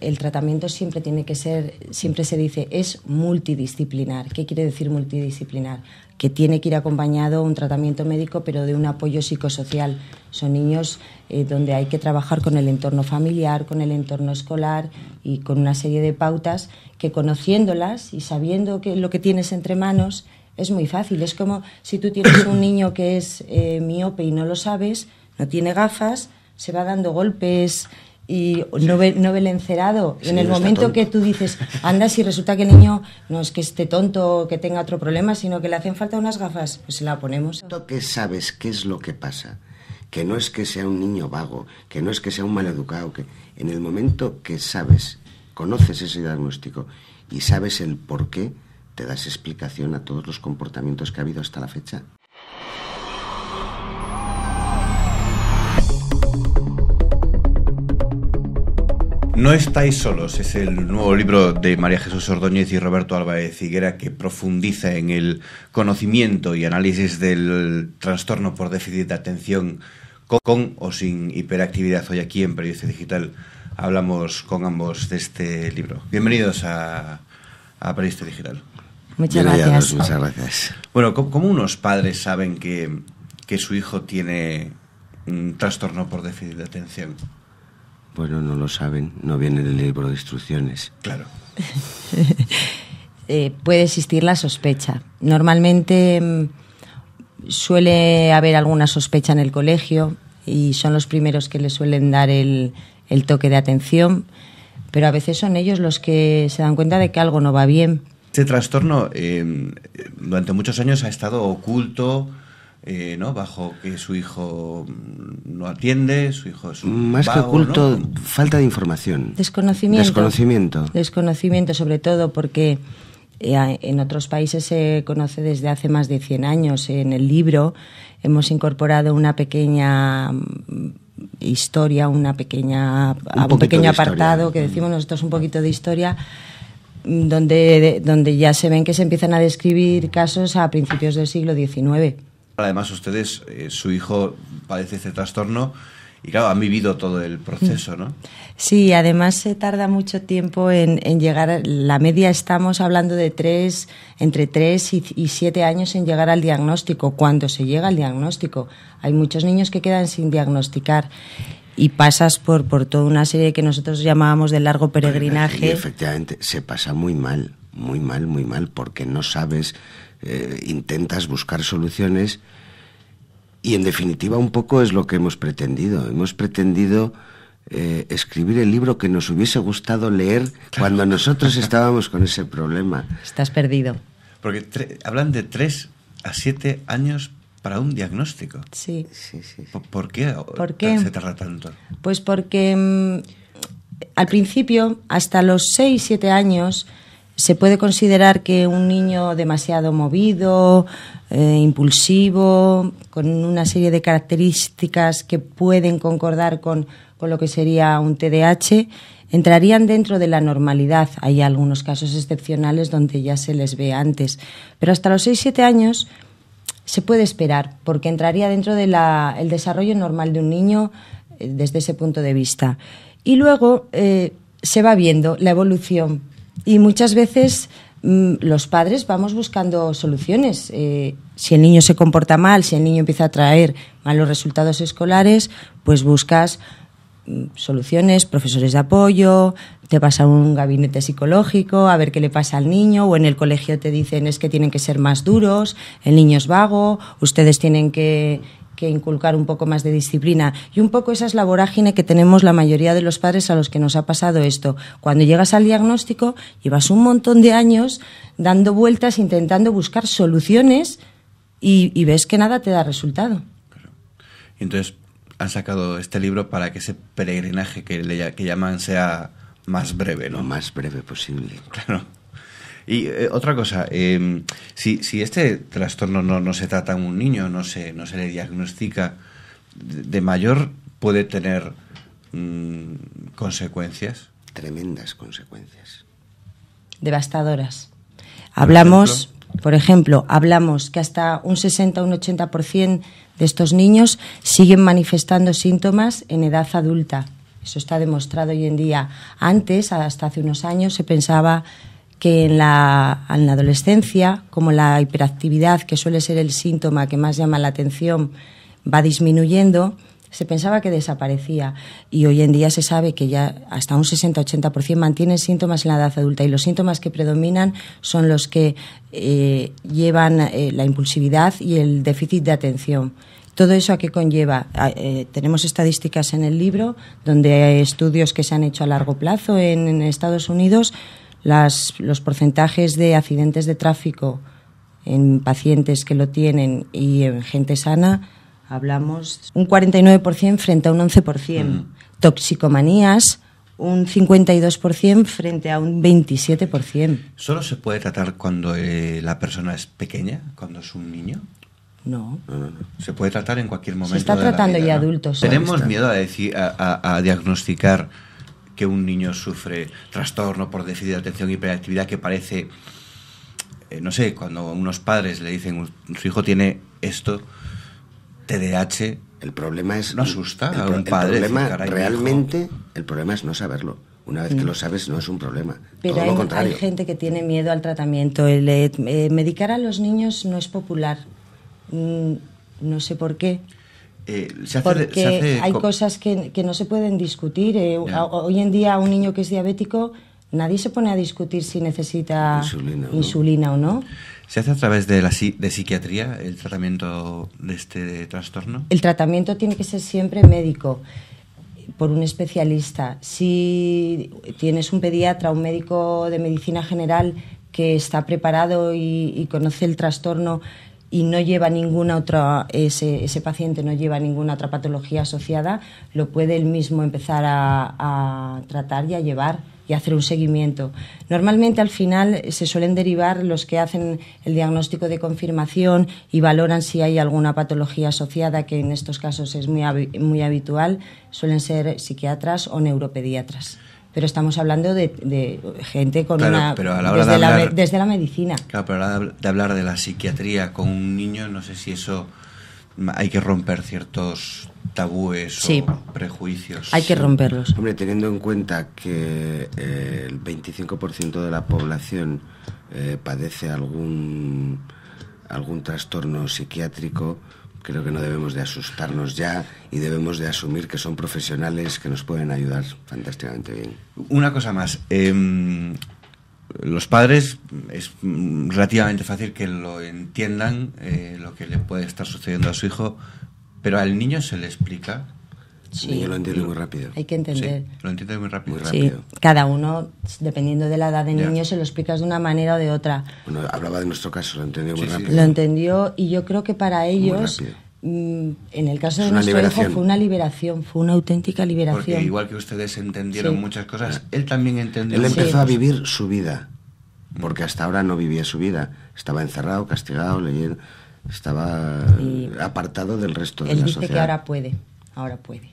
el tratamiento siempre tiene que ser, siempre se dice, es multidisciplinar. ¿Qué quiere decir multidisciplinar? Que tiene que ir acompañado un tratamiento médico, pero de un apoyo psicosocial. Son niños eh, donde hay que trabajar con el entorno familiar, con el entorno escolar y con una serie de pautas que conociéndolas y sabiendo que lo que tienes entre manos es muy fácil. Es como si tú tienes un niño que es eh, miope y no lo sabes, no tiene gafas, se va dando golpes y no ve, el encerado. en el momento que tú dices, anda, si resulta que el niño no es que esté tonto o que tenga otro problema, sino que le hacen falta unas gafas, pues se la ponemos. momento que sabes qué es lo que pasa? Que no es que sea un niño vago, que no es que sea un maleducado, que en el momento que sabes, conoces ese diagnóstico y sabes el por qué, te das explicación a todos los comportamientos que ha habido hasta la fecha. No estáis solos es el nuevo libro de María Jesús Ordóñez y Roberto Álvarez Higuera que profundiza en el conocimiento y análisis del trastorno por déficit de atención con o sin hiperactividad. Hoy aquí en Periodista Digital hablamos con ambos de este libro. Bienvenidos a, a Digital. Muchas gracias. Bueno, ¿cómo unos padres saben que, que su hijo tiene un trastorno por déficit de atención? Bueno, no lo saben, no viene del libro de instrucciones. Claro. Eh, puede existir la sospecha. Normalmente mm, suele haber alguna sospecha en el colegio y son los primeros que le suelen dar el, toque de atención, pero a veces son ellos los que se dan cuenta de que algo no va bien. Este trastorno eh, durante muchos años ha estado oculto, eh, ¿no? Bajo que su hijo mm, no atiende, su hijo es un Más que oculto, falta de información. Desconocimiento. Desconocimiento. Desconocimiento, sobre todo porque eh, en otros países se conoce desde hace más de 100 años. En el libro hemos incorporado una pequeña mm, historia, una pequeña, un, pequeño apartado que mm. decimos nosotros un poquito de historia donde, donde ya se ven que se empiezan a describir casos a principios del siglo XIX además ustedes, eh, su hijo padece este trastorno y claro, han vivido todo el proceso, ¿no? Sí, además se tarda mucho tiempo en, llegar, la media estamos hablando de tres, entre tres y, siete años en llegar al diagnóstico, cuando se llega al diagnóstico. Hay muchos niños que quedan sin diagnosticar y pasas por, toda una serie que nosotros llamábamos de largo peregrinaje. efectivamente, se pasa muy mal, muy mal, muy mal, porque no sabes eh, intentas buscar soluciones y en definitiva un poco es lo que hemos pretendido. Hemos pretendido eh, escribir el libro que nos hubiese gustado leer cuando nosotros estábamos con ese problema. Estás perdido. Porque hablan de tres a siete años para un diagnóstico. Sí. sí, sí, ¿Por, qué ¿Por, se tarda tanto? Pues porque mm, al principio, hasta los 6, 7 años, ¿Se puede considerar que un niño demasiado movido, eh, impulsivo, con una serie de características que pueden concordar con, con lo que sería un TDAH, entrarían dentro de la normalidad? Hay algunos casos excepcionales donde ya se les ve antes, pero hasta los 6-7 años se puede esperar, porque entraría dentro del desarrollo normal de un niño eh, desde ese punto de vista. Y luego eh, se va viendo la evolución y muchas veces mm, los padres vamos buscando soluciones. Eh, si el niño se comporta mal, si el niño empieza a traer malos resultados escolares, pues buscas mm, soluciones, profesores de apoyo, te vas a un gabinete psicológico a ver qué le pasa al niño o en el colegio te dicen es que tienen que ser más duros, el niño es vago, ustedes tienen que que inculcar un poco más de disciplina. Y un poco esa es la vorágine que tenemos la mayoría de los padres a los que nos ha pasado esto. Cuando llegas al diagnóstico, llevas un montón de años dando vueltas, intentando buscar soluciones y, ves que nada te da resultado. Entonces, han sacado este libro para que ese peregrinaje que, le, que llaman sea más breve, Lo más breve posible. Claro. Y eh, otra cosa, em, si, este trastorno no, se trata en un niño, no se, no se le diagnostica, de, mayor puede tener mm, consecuencias. Tremendas consecuencias. Devastadoras. Hablamos, por ejemplo, hablamos que hasta un 60, un 80% de estos niños siguen manifestando síntomas en edad adulta. Eso está demostrado hoy en día. Antes, hasta hace unos años, se pensaba que en la, adolescencia, como la hiperactividad, que suele ser el síntoma que más llama la atención, va disminuyendo, se pensaba que desaparecía y hoy en día se sabe que ya hasta un 60-80% mantienen síntomas en la edad adulta y los síntomas que predominan son los que eh, llevan eh, la impulsividad y el déficit de atención. Todo eso a qué conlleva. Ah, eh, tenemos estadísticas en el libro donde hay estudios que se han hecho a largo plazo en Estados Unidos las, los porcentajes de accidentes de tráfico en pacientes que lo tienen y en gente sana, hablamos un 49% frente a un 11%. Mm. Toxicomanías, un 52% frente a un 27%. ¿Solo se puede tratar cuando eh, la persona es pequeña, cuando es un niño? No. Se puede tratar en cualquier momento. Se está tratando ya adultos. Tenemos miedo a diagnosticar que un niño sufre trastorno por déficit de atención y hiperactividad que parece, eh, no sé, cuando unos padres le dicen, su hijo tiene esto, TDAH. El problema es... No asusta a un padre. problema, realmente, el problema es no saberlo. Una vez que mm. lo sabes no es un problema. Pero hay, gente que tiene miedo al tratamiento. El, eh, eh, medicar a los niños no es popular. Mm, no sé por qué. Eh, porque hay cosas que, no se pueden discutir. Eh, hoy en día un niño que es diabético, nadie se pone a discutir si necesita insulina, o no. ¿Se hace a través de la de psiquiatría el tratamiento de este trastorno? El tratamiento tiene que ser siempre médico, por un especialista. Si tienes un pediatra, un médico de medicina general que está preparado y conoce el trastorno, y no lleva ninguna otra, ese, ese, paciente no lleva ninguna otra patología asociada, lo puede él mismo empezar a, tratar y a llevar y hacer un seguimiento. Normalmente al final se suelen derivar los que hacen el diagnóstico de confirmación y valoran si hay alguna patología asociada, que en estos casos es muy, muy habitual, suelen ser psiquiatras o neuropediatras pero estamos hablando de, gente con una desde, la, medicina. Claro, pero a la hora de hablar de la psiquiatría con un niño, no sé si eso hay que romper ciertos tabúes o prejuicios. Hay que romperlos. Hombre, teniendo en cuenta que eh, el 25% de la población eh, padece algún algún trastorno psiquiátrico Creo que no debemos de asustarnos ya y debemos de asumir que son profesionales que nos pueden ayudar fantásticamente bien. Una cosa más. Em, los padres es relativamente fácil que lo entiendan eh, lo que le puede estar sucediendo a su hijo, pero al niño se le explica Sí. Yo lo entiendo muy rápido. Hay que entender. lo entiendo muy rápido. Cada uno, dependiendo de la edad de niño, se lo explicas de una manera o de otra. hablaba de nuestro caso, lo entendió muy rápido. Lo entendió y yo creo que para ellos mm, en el caso de nuestro hijo fue una liberación, fue una auténtica liberación. Porque igual que ustedes entendieron muchas cosas, él también entendió. Él empezó a vivir su vida, mm. porque hasta ahora no vivía su vida. Estaba encerrado, castigado, leyendo, estaba apartado del resto de la sociedad. Él dice que ahora puede, ahora puede.